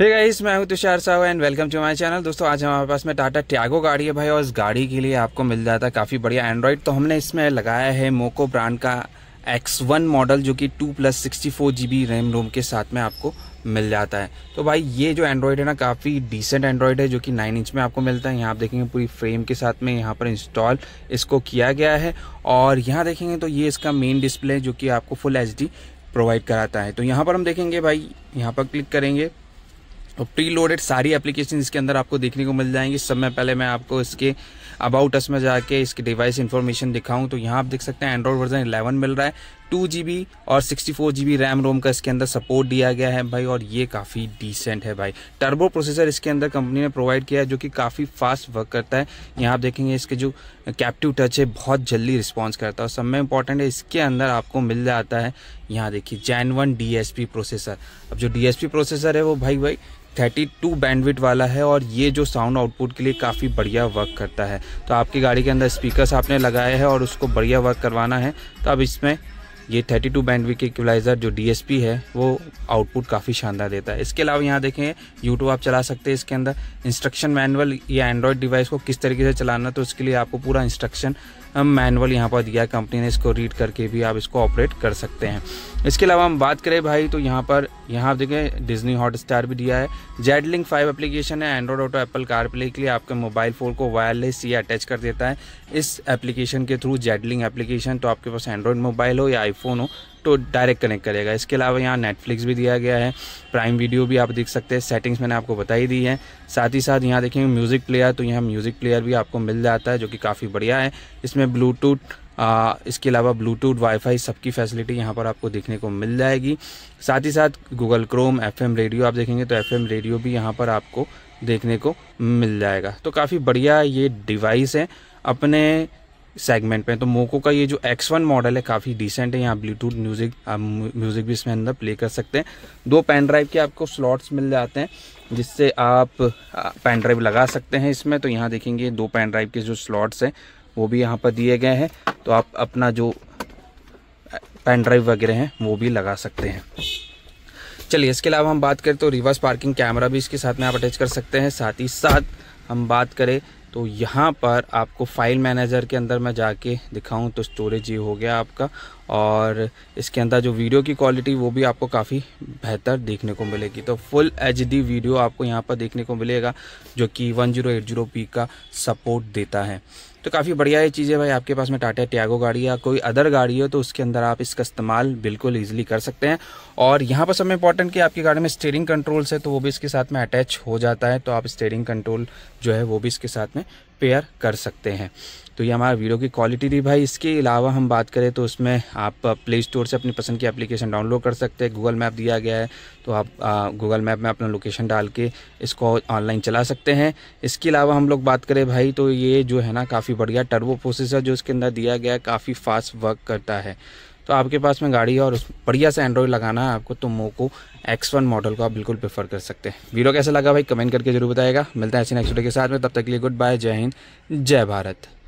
हे hey guys मैं हूं Tushar Sahu and welcome to my channel दोस्तों आज हमारे पास में टाटा ट्यागो गाड़ी है भाई और इस गाड़ी के लिए आपको मिल जाता है काफ़ी बढ़िया एंड्रॉयड तो हमने इसमें लगाया है मोको ब्रांड का एक्स वन मॉडल जो कि two plus sixty four G B RAM ROM के साथ में आपको मिल जाता है तो भाई ये जो एंड्रॉयड है ना काफ़ी डिसेंट एंड्रॉयड है जो कि नाइन इंच में आपको मिलता है यहाँ आप देखेंगे पूरी फ्रेम के साथ में यहाँ पर इंस्टॉल इसको किया गया है और यहाँ देखेंगे तो ये इसका मेन डिस्प्ले जो कि आपको फुल एच प्रोवाइड कराता है तो यहाँ पर हम देखेंगे भाई यहाँ पर क्लिक करेंगे तो प्री लोडेड सारी एप्लीकेशन इसके अंदर आपको देखने को मिल जाएंगी में पहले मैं आपको इसके अबाउट अस में जाके इसकी डिवाइस इन्फॉर्मेशन दिखाऊं तो यहाँ आप देख सकते हैं एंड्रॉइड वर्जन 11 मिल रहा है टू जी और sixty four G RAM ROM का इसके अंदर सपोर्ट दिया गया है भाई और ये काफ़ी डिसेंट है भाई टर्बो प्रोसेसर इसके अंदर कंपनी ने प्रोवाइड किया है जो कि काफ़ी फास्ट वर्क करता है यहाँ आप देखेंगे इसके जो कैप्टिव टच है बहुत जल्दी रिस्पॉन्स करता है और सब में इंपॉर्टेंट है इसके अंदर आपको मिल जाता है यहाँ देखिए जैन वन डी प्रोसेसर अब जो डी प्रोसेसर है वो भाई भाई 32 बैंडविट वाला है और ये जो साउंड आउटपुट के लिए काफ़ी बढ़िया वर्क करता है तो आपकी गाड़ी के अंदर स्पीकर्स आपने लगाए हैं और उसको बढ़िया वर्क करवाना है तो अब इसमें ये 32 टू बैंडविक इक्वलाइज़र जो डीएसपी है वो आउटपुट काफ़ी शानदार देता है इसके अलावा यहाँ देखें यूट्यूब आप चला सकते हैं इसके अंदर इंस्ट्रक्शन मैनुअल या एंड्रॉयड डिवाइस को किस तरीके से चलाना तो उसके लिए आपको पूरा इंस्ट्रक्शन मैनुअल यहाँ पर दिया है कंपनी ने इसको रीड करके भी आप इसको ऑपरेट कर सकते हैं इसके अलावा हम बात करें भाई तो यहाँ पर यहाँ आप देखें डिजनी हॉट स्टार भी दिया है जेड लिंक फाइव एप्लीकेशन है एंड्रॉड ऑटो एप्पल कारप्ले के लिए आपके मोबाइल फ़ोन को वायरलेस ये अटैच कर देता है इस एप्लीकेशन के थ्रू जेड लिंक एप्लीकेशन तो आपके पास एंड्रॉयड मोबाइल हो या आईफोन हो तो डायरेक्ट कनेक्ट करेगा इसके अलावा यहाँ नेटफ्लिक्स भी दिया गया है प्राइम वीडियो भी आप देख सकते हैं सेटिंग्स मैंने आपको बताई दी है साथ ही साथ यहाँ देखेंगे म्यूज़िक प्लेयर तो यहाँ म्यूज़िक प्लेयर भी आपको मिल जाता है जो कि काफ़ी बढ़िया है इसमें ब्लूटूथ इसके अलावा ब्लूटूथ वाईफाई सबकी फैसिलिटी यहाँ पर आपको देखने को मिल जाएगी साथ ही साथ गूगल क्रोम एफ रेडियो आप देखेंगे तो एफ रेडियो भी यहाँ पर आपको देखने को मिल जाएगा तो काफ़ी बढ़िया ये डिवाइस है अपने सेगमेंट में तो मोको का ये जो X1 मॉडल है काफ़ी डिसेंट है यहाँ ब्लूटूथ म्यूज़िक आप म्यूज़िक भी इसमें अंदर प्ले कर सकते हैं दो पेन ड्राइव के आपको स्लॉट्स मिल जाते हैं जिससे आप पेन ड्राइव लगा सकते हैं इसमें तो यहाँ देखेंगे दो पेन ड्राइव के जो स्लॉट्स हैं वो भी यहाँ पर दिए गए हैं तो आप अपना जो पेन ड्राइव वगैरह हैं वो भी लगा सकते हैं चलिए इसके अलावा हम बात करें तो रिवर्स पार्किंग कैमरा भी इसके साथ में आप अटैच कर सकते हैं साथ ही साथ हम बात करें तो यहाँ पर आपको फाइल मैनेजर के अंदर मैं जाके दिखाऊं तो स्टोरेज ये हो गया आपका और इसके अंदर जो वीडियो की क्वालिटी वो भी आपको काफ़ी बेहतर देखने को मिलेगी तो फुल एच वीडियो आपको यहाँ पर देखने को मिलेगा जो कि वन जीरो का सपोर्ट देता है तो काफ़ी बढ़िया ये चीज़ है भाई आपके पास में टाटा टैगो गाड़ी या कोई अदर गाड़ी हो तो उसके अंदर आप इसका इस्तेमाल बिल्कुल ईजिली कर सकते हैं और यहाँ पर सबसे इंपॉर्टेंट कि आपकी गाड़ी में स्टेयरिंग कंट्रोल्स है तो वो भी इसके साथ में अटैच हो जाता है तो आप स्टेयरिंग कंट्रोल जो है वो भी इसके साथ में पेयर कर सकते हैं तो ये हमारा वीडियो की क्वालिटी थी भाई इसके अलावा हम बात करें तो उसमें आप प्ले स्टोर से अपनी पसंद की एप्लीकेशन डाउनलोड कर सकते हैं गूगल मैप दिया गया है तो आप गूगल मैप में अपना लोकेशन डाल के इसको ऑनलाइन चला सकते हैं इसके अलावा हम लोग बात करें भाई तो ये जो है ना काफ़ी बढ़िया टर्बो प्रोसेसर जो इसके अंदर दिया गया है काफ़ी फास्ट वर्क करता है तो आपके पास में गाड़ी है और बढ़िया से एंड्रॉयड लगाना है आपको तो मोको एक्स वन मॉडल को आप बिल्कुल प्रेफर कर सकते हैं वीडियो कैसा लगा भाई कमेंट करके जरूर बताएगा मिलता है ऐसी नेक्स्ट वीडियो के साथ में तब तक के लिए गुड बाय जय हिंद जय भारत